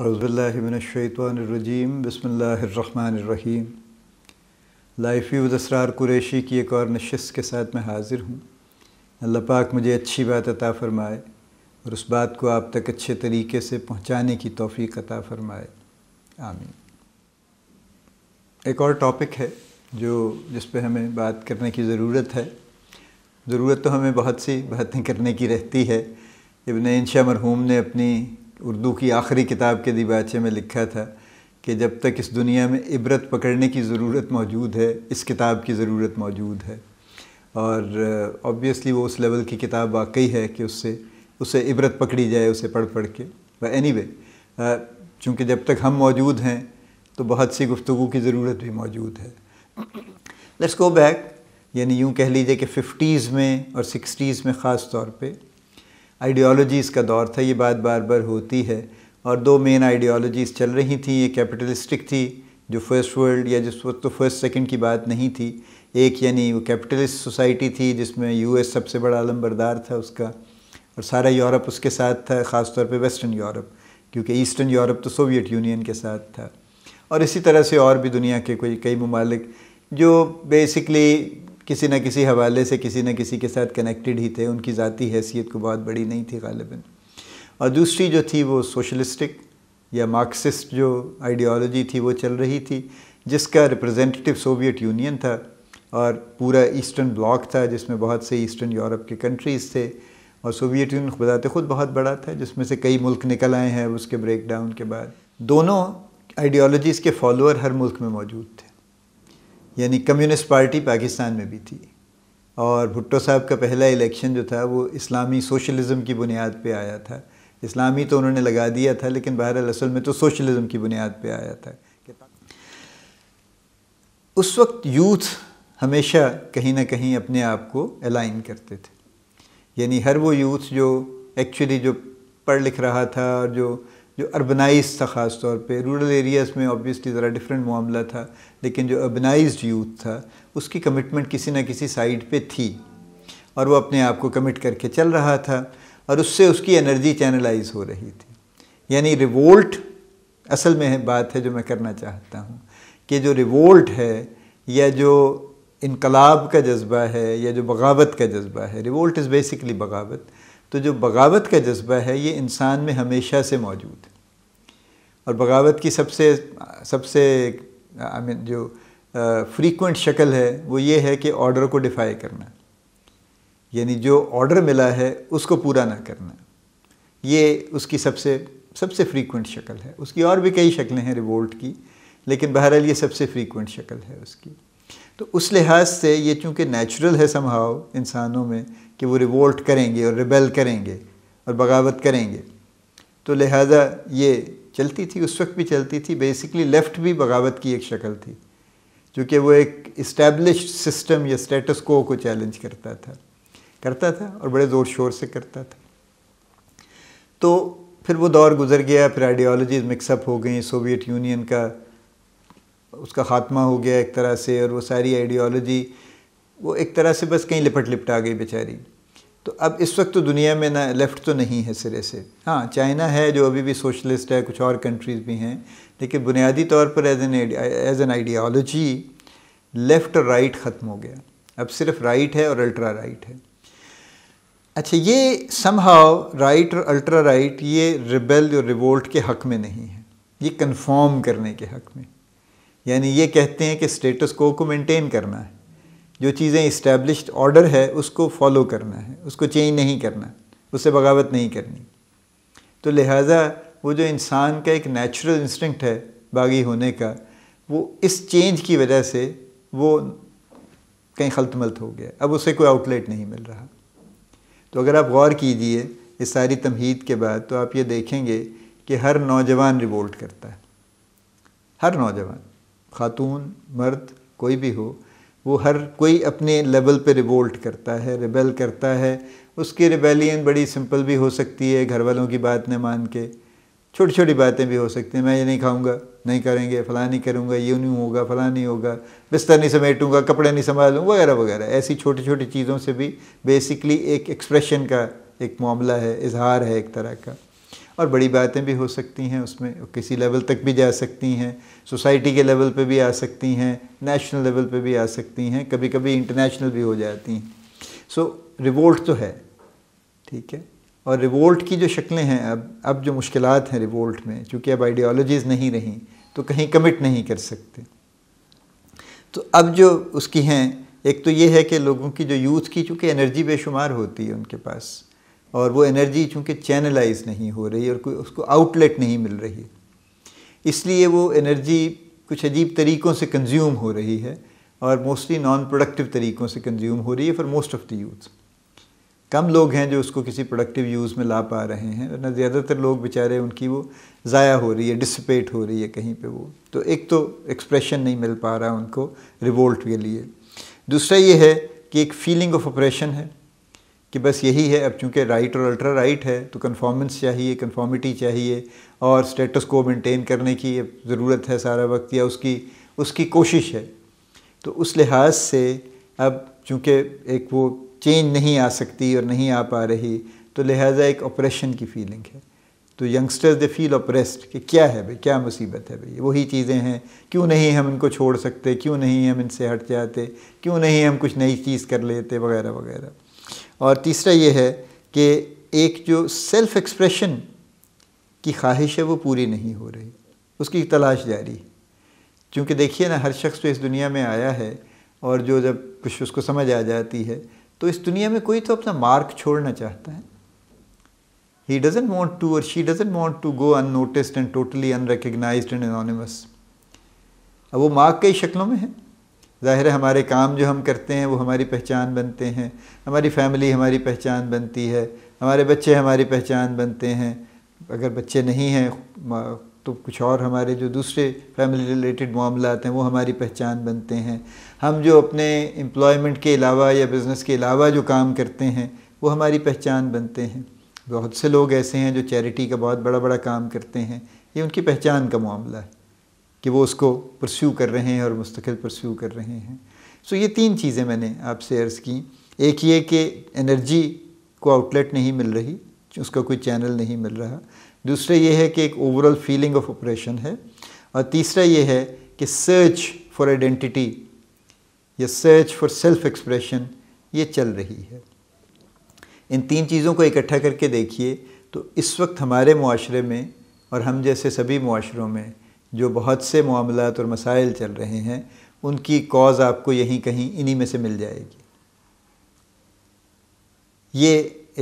रज़बिल्लिमिनशैतरजीम बसमीम लाइफ उदसरार क़ुरेशी की एक और नशस्त के साथ मैं हाज़िर हूँ अल्लाह पाक मुझे अच्छी बात अता फ़रमाए और उस बात को आप तक अच्छे तरीके से पहुँचाने की तोफ़ी अता फ़रमाए आमीन एक और टॉपिक है जो जिस पर हमें बात करने की ज़रूरत है ज़रूरत तो हमें बहुत सी बातें करने की रहती है इबन शाह मरहूम ने अपनी उर्दू की आखिरी किताब के दिबाचे में लिखा था कि जब तक इस दुनिया में इबरत पकड़ने की ज़रूरत मौजूद है इस किताब की ज़रूरत मौजूद है और ऑबियसली uh, वो उस लेवल की किताब वाकई है कि उससे उसे इबरत पकड़ी जाए उसे पढ़ पढ़ के एनी वे चूँकि जब तक हम मौजूद हैं तो बहुत सी गुफ्तु की ज़रूरत भी मौजूद है लेट्स गो बैक यानी यूँ कह लीजिए कि फिफ्टीज़ में और सिक्सटीज़ में ख़ास तौर पर आइडियोलॉजीज़ का दौर था ये बात बार बार होती है और दो मेन आइडियोलॉजीज़ चल रही थी ये कैपिटलिस्टिक थी जो फर्स्ट वर्ल्ड या जिस वक्त तो फर्स्ट सेकंड की बात नहीं थी एक यानी वो कैपिटलिस्ट सोसाइटी थी जिसमें यूएस सबसे बड़ा आलमबरदार था उसका और सारा यूरोप उसके साथ था ख़ासतौर पर वेस्टर्न यूरोप क्योंकि ईस्टर्न यूरोप तो सोवियत यूनियन के साथ था और इसी तरह से और भी दुनिया के कोई कई ममालिक जो बेसिकली किसी न किसी हवाले से किसी न किसी के साथ कनेक्टेड ही थे उनकी ज़ाती हैसियत को बहुत बड़ी नहीं थी गालिबा और दूसरी जो थी वो सोशलिस्टिक या मार्क्सिस्ट जो आइडियोलॉजी थी वो चल रही थी जिसका रिप्रेजेंटेटिव सोवियत यूनियन था और पूरा ईस्टर्न ब्लॉक था जिसमें बहुत से ईस्टर्न यूरोप के कंट्रीज़ थे और सोवियत यूनियन बदाते ख़ुद बहुत बड़ा था जिसमें से कई मुल्क निकल आए हैं उसके ब्रेकडाउन के बाद दोनों आइडियोलॉजीज़ के फॉलोअर हर मुल्क में मौजूद थे यानी कम्युनिस्ट पार्टी पाकिस्तान में भी थी और भुट्टो साहब का पहला इलेक्शन जो था वो इस्लामी सोशलिज़म की बुनियाद पे आया था इस्लामी तो उन्होंने लगा दिया था लेकिन बहर असल में तो सोशलिज़म की बुनियाद पे आया था उस वक्त यूथ हमेशा कहीं ना कहीं अपने आप को अलाइन करते थे यानी हर वो यूथ जो एक्चुअली जो पढ़ लिख रहा था और जो जो अर्बनाइज था ख़ास तौर पे रूरल एरियाज़ में ऑब्वियसली ज़रा डिफरेंट मामला था लेकिन जो अर्बनाइज यूथ था उसकी कमिटमेंट किसी न किसी साइड पे थी और वो अपने आप को कमिट करके चल रहा था और उससे उसकी एनर्जी चैनलाइज हो रही थी यानी रिवोल्ट असल में है बात है जो मैं करना चाहता हूँ कि जो रिवोल्ट है या जो इनकलाब का जज्बा है या जो बगावत का जज्बा है रिवोल्ट इज़ बेसिकली बगावत तो जो बगावत का जज्बा है ये इंसान में हमेशा से मौजूद है और बगावत की सबसे सबसे आई मीन जो फ्रीक्वेंट शक्ल है वो ये है कि ऑर्डर को डिफाई करना यानी जो ऑर्डर मिला है उसको पूरा ना करना ये उसकी सबसे सबसे फ्रीक्वेंट शक्ल है उसकी और भी कई शक्लें हैं रिवोल्ट की लेकिन बहरहाल ये सबसे फ्रीक्वेंट शक्ल है उसकी तो उस लिहाज से ये चूँकि नेचुरल है समहाव इंसानों में कि वो रिवोल्ट करेंगे और रिबेल करेंगे और बगावत करेंगे तो लिहाजा ये चलती थी उस वक्त भी चलती थी बेसिकली लेफ़्ट भी बगावत की एक शक्ल थी क्योंकि वो एक इस्टेब्लिश सिस्टम या स्टेटस को को चैलेंज करता था करता था और बड़े ज़ोर शोर से करता था तो फिर वो दौर गुजर गया फिर आइडियोलॉजीज़ मिक्सअप हो गई सोवियत यूनियन का उसका ख़ात्मा हो गया एक तरह से और वो सारी आइडियोलॉजी वो एक तरह से बस कहीं लिपट लिपटा गई बेचारी तो अब इस वक्त तो दुनिया में ना लेफ़्ट तो नहीं है सिरे से हाँ चाइना है जो अभी भी सोशलिस्ट है कुछ और कंट्रीज़ भी हैं लेकिन बुनियादी तौर पर as an as an ideology left और राइट ख़त्म हो गया अब सिर्फ राइट है और अल्ट्रा राइट है अच्छा ये समहाव राइट और अल्ट्रा राइट ये रिबेल और रिवोल्ट के हक़ में नहीं है ये कन्फर्म करने के हक़ में यानी ये कहते हैं कि स्टेटस को को मेनटेन करना है जो चीज़ें इस्टेब्लिश ऑर्डर है उसको फॉलो करना है उसको चेंज नहीं करना उससे बगावत नहीं करनी तो लिहाजा वो जो इंसान का एक नेचुरल इंस्टिंक्ट है बागी होने का वो इस चेंज की वजह से वो कहीं मलत हो गया अब उसे कोई आउटलेट नहीं मिल रहा तो अगर आप गौर कीजिए इस सारी तमहीद के बाद तो आप ये देखेंगे कि हर नौजवान रिवोल्ट करता है हर नौजवान खातून मर्द कोई भी हो वो हर कोई अपने लेवल पे रिवोल्ट करता है रिबेल करता है उसकी रिबेलियन बड़ी सिंपल भी हो सकती है घर वालों की बात न मान के छोटी छोटी बातें भी हो सकती हैं मैं ये नहीं खाऊंगा नहीं करेंगे फ़लाँ नहीं करूँगा ये नहीं होगा फ़लाँ नहीं होगा बिस्तर नहीं समेटूंगा कपड़े नहीं संभालूँ वगैरह वगैरह ऐसी छोटी छोटी चीज़ों से भी बेसिकली एक एक्सप्रेशन का एक मामला है इजहार है एक तरह का और बड़ी बातें भी हो सकती हैं उसमें किसी लेवल तक भी जा सकती हैं सोसाइटी के लेवल पे भी आ सकती हैं नेशनल लेवल पे भी आ सकती हैं कभी कभी इंटरनेशनल भी हो जाती हैं सो रिवोल्ट तो है ठीक है और रिवोल्ट की जो शक्लें हैं अब अब जो मुश्किल हैं रिवोल्ट में चूँकि अब आइडियोलॉजीज़ नहीं रहीं तो कहीं कमिट नहीं कर सकते तो अब जो उसकी हैं एक तो ये है कि लोगों की जो यूथ की चूँकि एनर्जी बेशुमार होती है उनके पास और वो एनर्जी चूँकि चैनलाइज नहीं हो रही और कोई उसको आउटलेट नहीं मिल रही इसलिए वो एनर्जी कुछ अजीब तरीक़ों से कंज्यूम हो रही है और मोस्टली नॉन प्रोडक्टिव तरीक़ों से कंज्यूम हो रही है for most of the youth कम लोग हैं जो उसको किसी प्रोडक्टिव यूज़ में ला पा रहे हैं वरना ज़्यादातर लोग बेचारे उनकी वो ज़ाया हो रही है डिसपेट हो रही है कहीं पे वो तो एक तो एक्सप्रेशन नहीं मिल पा रहा उनको रिवोल्ट के लिए दूसरा ये है कि एक फीलिंग ऑफ ऑपरेशन है कि बस यही है अब चूंकि राइट और अल्ट्रा राइट है तो कन्फॉर्मेंस चाहिए कन्फॉर्मिटी चाहिए और स्टेटस को मेंटेन करने की ज़रूरत है सारा वक्त या उसकी उसकी कोशिश है तो उस लिहाज से अब चूँकि एक वो चेंज नहीं आ सकती और नहीं आ पा रही तो लिहाजा एक ऑपरेशन की फीलिंग है तो यंगस्टर्स दे फील ऑपरेस्ड कि क्या है भाई क्या मुसीबत है भाई वही चीज़ें हैं क्यों नहीं हम इनको छोड़ सकते क्यों नहीं हम इनसे हट जाते क्यों नहीं हम कुछ नई चीज़ कर लेते वगैरह वगैरह और तीसरा ये है कि एक जो सेल्फ एक्सप्रेशन की ख्वाहिश है वो पूरी नहीं हो रही उसकी तलाश जारी क्योंकि देखिए ना हर शख्स तो इस दुनिया में आया है और जो जब कुछ उसको समझ आ जाती है तो इस दुनिया में कोई तो अपना मार्क छोड़ना चाहता है ही डजेंट वॉन्ट टू और she doesn't want to go unnoticed and totally unrecognise and anonymous अब वो मार्क कई शक्लों में है ज़ाहिर है हमारे काम जो हम करते हैं वो हमारी पहचान बनते हैं हमारी फैमिली हमारी पहचान बनती है हमारे बच्चे हमारी पहचान बनते हैं अगर बच्चे नहीं हैं तो कुछ और हमारे जो दूसरे फैमिली रिलेटेड मामला हैं वो हमारी पहचान बनते हैं हम जो अपने एम्प्लॉयमेंट के अलावा या बिज़नेस के अलावा जो काम करते हैं वो हमारी पहचान बनते हैं बहुत से लोग ऐसे हैं जो चैरिटी का बहुत बड़ा बड़ा काम करते हैं ये उनकी पहचान का मामला है कि वो उसको परस्यू कर रहे हैं और मुस्तकिल परस्यू कर रहे हैं सो ये तीन चीज़ें मैंने आपसे अर्ज़ की एक ये कि एनर्जी को आउटलेट नहीं मिल रही उसका कोई चैनल नहीं मिल रहा दूसरा ये है कि एक ओवरऑल फीलिंग ऑफ ऑपरेशन है और तीसरा ये है कि सर्च फॉर आइडेंटिटी या सर्च फॉर सेल्फ एक्सप्रेशन ये चल रही है इन तीन चीज़ों को इकट्ठा करके देखिए तो इस वक्त हमारे माशरे में और हम जैसे सभी माशरों में जो बहुत से मामलات और मसाइल चल रहे हैं उनकी कॉज आपको यहीं कहीं इन्हीं में से मिल जाएगी ये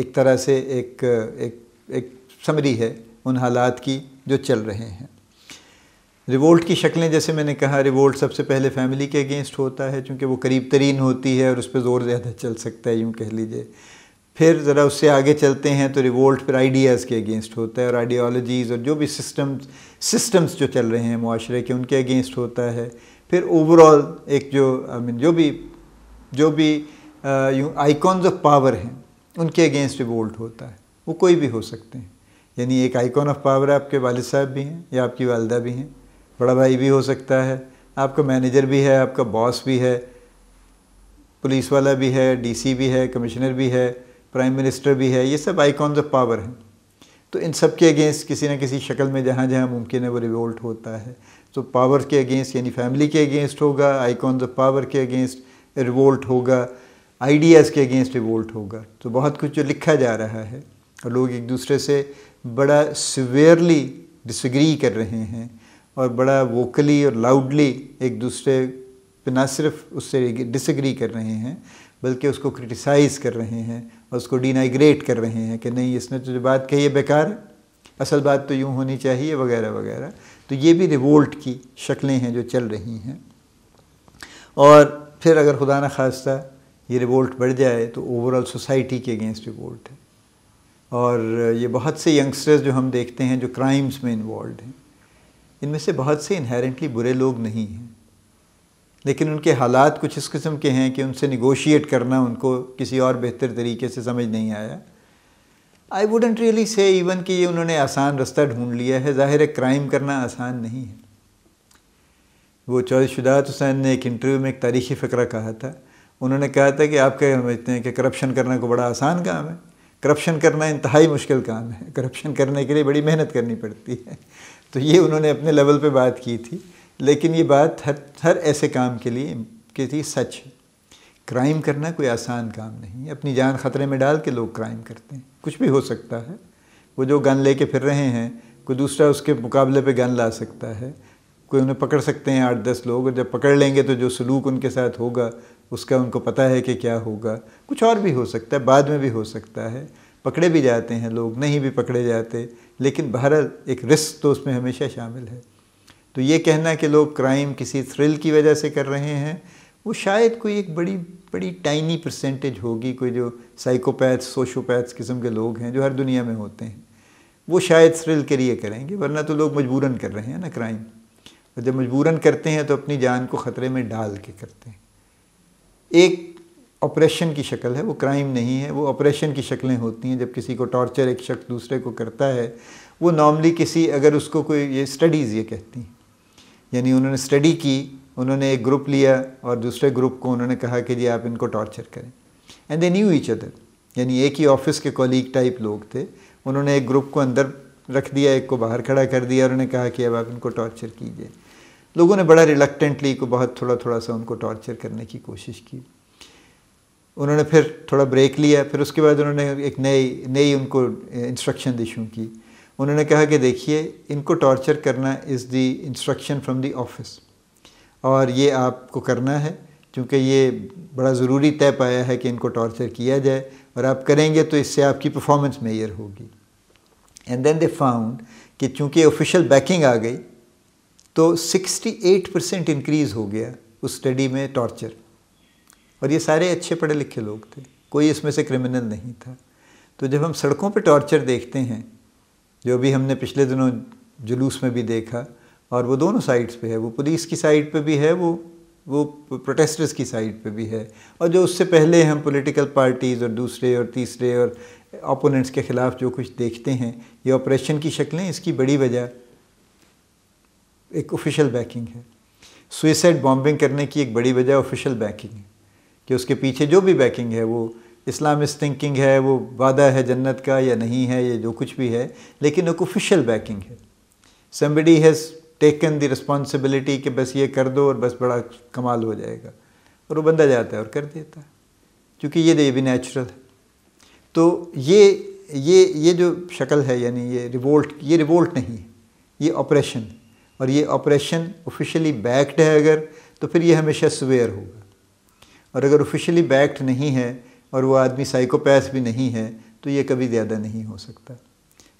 एक तरह से एक एक एक समरी है उन हालात की जो चल रहे हैं रिवोल्ट की शक्लें जैसे मैंने कहा रिवोल्ट सबसे पहले फैमिली के अगेंस्ट होता है क्योंकि वो करीब तरीन होती है और उस पर ज़ोर ज़्यादा चल सकता है यूँ कह लीजिए फिर ज़रा उससे आगे चलते हैं तो रिवोल्ट फिर आइडियाज़ के अगेंस्ट होता है और आइडियोलॉजीज़ और जो भी सिस्टम सिस्टम्स जो चल रहे हैं माशरे के उनके अगेंस्ट होता है फिर ओवरऑल एक जो आई I मीन mean, जो भी जो भी आइकॉन्स ऑफ पावर हैं उनके अगेंस्ट रिवोल्ट होता है वो कोई भी हो सकते हैं यानी एक आइकॉन ऑफ पावर आपके वालद साहब भी हैं या आपकी वालदा भी हैं बड़ा भाई भी हो सकता है आपका मैनेजर भी है आपका बॉस भी है पुलिस वाला भी है डीसी भी है कमिश्नर भी है प्राइम मिनिस्टर भी है ये सब आइकॉन्स ऑफ पावर हैं तो इन सब के अगेंस्ट किसी न किसी शक्ल में जहाँ जहाँ मुमकिन है वो रिवोल्ट होता है तो पावर के अगेंस्ट यानी फैमिली के अगेंस्ट होगा आइकॉन्स ऑफ पावर के अगेंस्ट रिवोल्ट होगा आइडियाज़ के अगेंस्ट रिवोल्ट होगा तो बहुत कुछ जो लिखा जा रहा है और लोग एक दूसरे से बड़ा सिवियरली डिसग्री कर रहे हैं और बड़ा वोकली और लाउडली एक दूसरे पे ना सिर्फ उससे डिसग्री कर रहे हैं बल्कि उसको क्रिटिसाइज़ कर रहे हैं उसको डिनाइग्रेट कर रहे हैं कि नहीं इसने तो जो बात कही है बेकार है असल बात तो यूँ होनी चाहिए वगैरह वगैरह तो ये भी रिवोल्ट की शक्लें हैं जो चल रही हैं और फिर अगर खुदा न खास्ता ये रिवोल्ट बढ़ जाए तो ओवरऑल सोसाइटी के अगेंस्ट रिवोल्ट है और ये बहुत से यंगस्टर्स जो हम देखते हैं जो क्राइम्स में इन्वॉल्व हैं इनमें से बहुत से इनहेरेंटली बुरे लोग नहीं हैं लेकिन उनके हालात कुछ इस किस्म के हैं कि उनसे निगोशिएट करना उनको किसी और बेहतर तरीके से समझ नहीं आया I wouldn't really say even कि ये उन्होंने आसान रास्ता ढूंढ लिया है ज़ाहिर है क्राइम करना आसान नहीं है वो चौधरी शुदात हुसैन ने एक इंटरव्यू में एक तारीखी फ़िक्रा कहा था उन्होंने कहा था कि आप क्या समझते हैं कि करप्शन करना को बड़ा आसान काम है करप्शन करना इंतहाई मुश्किल काम है करप्शन करने के लिए बड़ी मेहनत करनी पड़ती है तो ये उन्होंने अपने लेवल पर बात की थी लेकिन ये बात हर हर ऐसे काम के लिए के थी सच है क्राइम करना कोई आसान काम नहीं है अपनी जान खतरे में डाल के लोग क्राइम करते हैं कुछ भी हो सकता है वो जो गन लेके फिर रहे हैं कोई दूसरा उसके मुकाबले पे गन ला सकता है कोई उन्हें पकड़ सकते हैं आठ दस लोग और जब पकड़ लेंगे तो जो सलूक उनके साथ होगा उसका उनको पता है कि क्या होगा कुछ और भी हो सकता है बाद में भी हो सकता है पकड़े भी जाते हैं लोग नहीं भी पकड़े जाते लेकिन बहरहाल एक रिस्क तो उसमें हमेशा शामिल है तो ये कहना कि लोग क्राइम किसी थ्रिल की वजह से कर रहे हैं वो शायद कोई एक बड़ी बड़ी टाइनी परसेंटेज होगी कोई जो साइकोपैथ सोशोपैथ्स किस्म के लोग हैं जो हर दुनिया में होते हैं वो शायद थ्रिल के लिए करेंगे वरना तो लोग मजबूरन कर रहे हैं ना क्राइम और जब मजबूरन करते हैं तो अपनी जान को ख़तरे में डाल के करते हैं एक ऑपरेशन की शक्ल है वो क्राइम नहीं है वो ऑपरेशन की शक्लें होती हैं जब किसी को टॉर्चर एक शख्स दूसरे को करता है वो नॉर्मली किसी अगर उसको कोई ये स्टडीज़ ये कहती हैं यानी उन्होंने स्टडी की उन्होंने एक ग्रुप लिया और दूसरे ग्रुप को उन्होंने कहा कि जी आप इनको टॉर्चर करें and they knew each other यानी एक ही ऑफिस के कॉलीग टाइप लोग थे उन्होंने एक ग्रुप को अंदर रख दिया एक को बाहर खड़ा कर दिया और उन्होंने कहा कि अब आप इनको टॉर्चर कीजिए लोगों ने बड़ा रिलक्टेंटली को बहुत थोड़ा थोड़ा सा उनको टॉर्चर करने की कोशिश की उन्होंने फिर थोड़ा ब्रेक लिया फिर उसके बाद उन्होंने एक नई नई उनको इंस्ट्रक्शन इशू की उन्होंने कहा कि देखिए इनको टॉर्चर करना is the instruction from the office और ये आपको करना है क्योंकि ये बड़ा ज़रूरी तय पाया है कि इनको टॉर्चर किया जाए और आप करेंगे तो इससे आपकी परफॉर्मेंस मेयर होगी एंड देन दे फाउंड कि चूँकि ऑफिशियल बैकिंग आ गई तो 68 परसेंट इनक्रीज़ हो गया उस स्टडी में टॉर्चर और ये सारे अच्छे पढ़े लिखे लोग थे कोई इसमें से क्रिमिनल नहीं था तो जब हम सड़कों पर टॉर्चर देखते हैं जो भी हमने पिछले दिनों जुलूस में भी देखा और वो दोनों साइड्स पे है वो पुलिस की साइड पे भी है वो वो प्रोटेस्टर्स की साइड पे भी है और जो उससे पहले हम पॉलिटिकल पार्टीज़ और दूसरे और तीसरे और ओपोनेंट्स के ख़िलाफ़ जो कुछ देखते हैं ये ऑपरेशन की शक्लें इसकी बड़ी वजह एक ऑफिशियल बैकिंग है सुइसाइड बॉम्बिंग करने की एक बड़ी वजह ऑफिशियल बैकिंग है कि उसके पीछे जो भी बैकिंग है वो इस्लामिस्ट थिंकिंग है वो वादा है जन्नत का या नहीं है या जो कुछ भी है लेकिन एक ऑफिशियल बैकिंग है somebody has taken the responsibility कि बस ये कर दो और बस बड़ा कमाल हो जाएगा और वो बंदा जाता है और कर देता है क्योंकि ये ये भी नेचुरल है तो ये ये ये जो शक्ल है यानी ये रिवोल्ट ये रिवोल्ट नहीं है ये ऑपरेशन और ये ऑपरेशन ऑफिशियली बैक्ड है अगर तो फिर ये हमेशा सवेयर होगा और अगर ऑफिशियली बैक्ड नहीं है और वो आदमी साइकोपैथ भी नहीं है तो ये कभी ज़्यादा नहीं हो सकता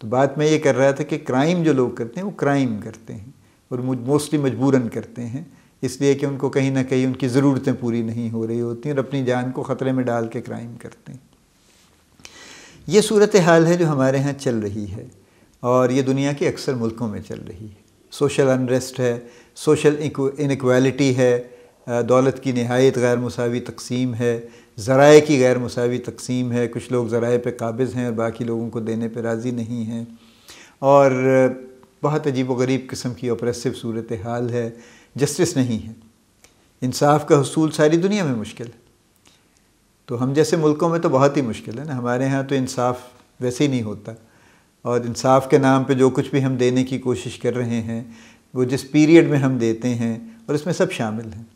तो बात मैं ये कर रहा था कि क्राइम जो लोग करते हैं वो क्राइम करते हैं और मोस्टली मजबूरन करते हैं इसलिए कि उनको कहीं ना कहीं उनकी ज़रूरतें पूरी नहीं हो रही होती और अपनी जान को ख़तरे में डाल के क्राइम करते हैं ये सूरत हाल है जो हमारे यहाँ चल रही है और ये दुनिया के अक्सर मुल्कों में चल रही है सोशल अनरेस्ट है सोशल इनक्वालिटी है दौलत की नहायत गैर मसावी तकसीम है ज़राए की गैर मसावी तकसीम है कुछ लोग ज़राए पे काबिज़ हैं और बाकी लोगों को देने पे राज़ी नहीं हैं और बहुत अजीब व गरीब किस्म की ऑपरेसिव सूरत हाल है जस्टिस नहीं है इंसाफ का हसूल सारी दुनिया में मुश्किल है तो हम जैसे मुल्कों में तो बहुत ही मुश्किल है ना हमारे यहाँ तो इंसाफ वैसे ही नहीं होता और इंसाफ के नाम पे जो कुछ भी हम देने की कोशिश कर रहे हैं वो जिस पीरियड में हम देते हैं और इसमें सब शामिल हैं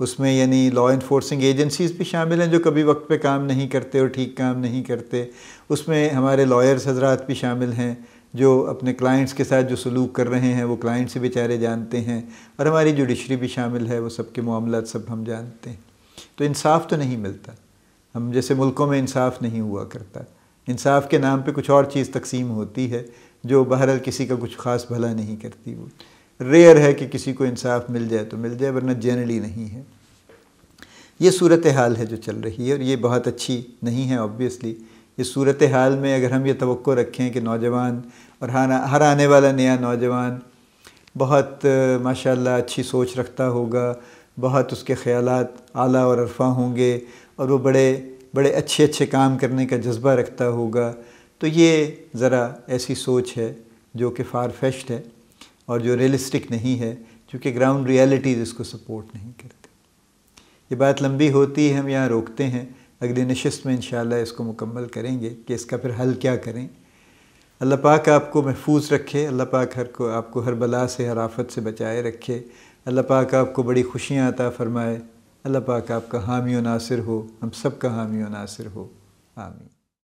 उसमें यानी लॉ इन्फोर्सिंग एजेंसीज़ भी शामिल हैं जो कभी वक्त पे काम नहीं करते और ठीक काम नहीं करते उसमें हमारे लॉयर्स हजरात भी शामिल हैं जो अपने क्लाइंट्स के साथ जो सलूक कर रहे हैं वो क्लाइंट्स बेचारे जानते हैं और हमारी जुडिशरी भी शामिल है वो सब के मामला सब हम जानते हैं तो इंसाफ तो नहीं मिलता हम जैसे मुल्कों में इंसाफ नहीं हुआ करता इंसाफ के नाम पे कुछ और चीज़ तकसीम होती है जो बहरहाल किसी का कुछ ख़ास भला नहीं करती वो रेयर है कि किसी को इंसाफ मिल जाए तो मिल जाए वरना जनरली नहीं है ये सूरत हाल है जो चल रही है और ये बहुत अच्छी नहीं है ऑब्वियसली इस सूरत हाल में अगर हम ये तो रखें कि नौजवान और हर हर आने वाला नया नौजवान बहुत माशाल्लाह अच्छी सोच रखता होगा बहुत उसके ख्याल आला और अरफा होंगे और वो बड़े बड़े अच्छे अच्छे काम करने का जज्बा रखता होगा तो ये ज़रा ऐसी सोच है जो कि फारफेस्ट है और जो रियलिस्टिक नहीं है क्योंकि ग्राउंड रियलिटीज़ इसको सपोर्ट नहीं करती ये बात लंबी होती है हम यहाँ रोकते हैं अगली नशस्त में इन इसको मुकम्मल करेंगे कि इसका फिर हल क्या करें अल्लाह पाक आपको महफूज रखे अल्लाह पाक हर को आपको हर बला से हर आफत से बचाए रखे अल्लाह पाक आपको बड़ी खुशियाँ अता फ़रमाए अल्लाह पाक आपका हामी नासिर हो हम सब का हामी नासिर हो आमीन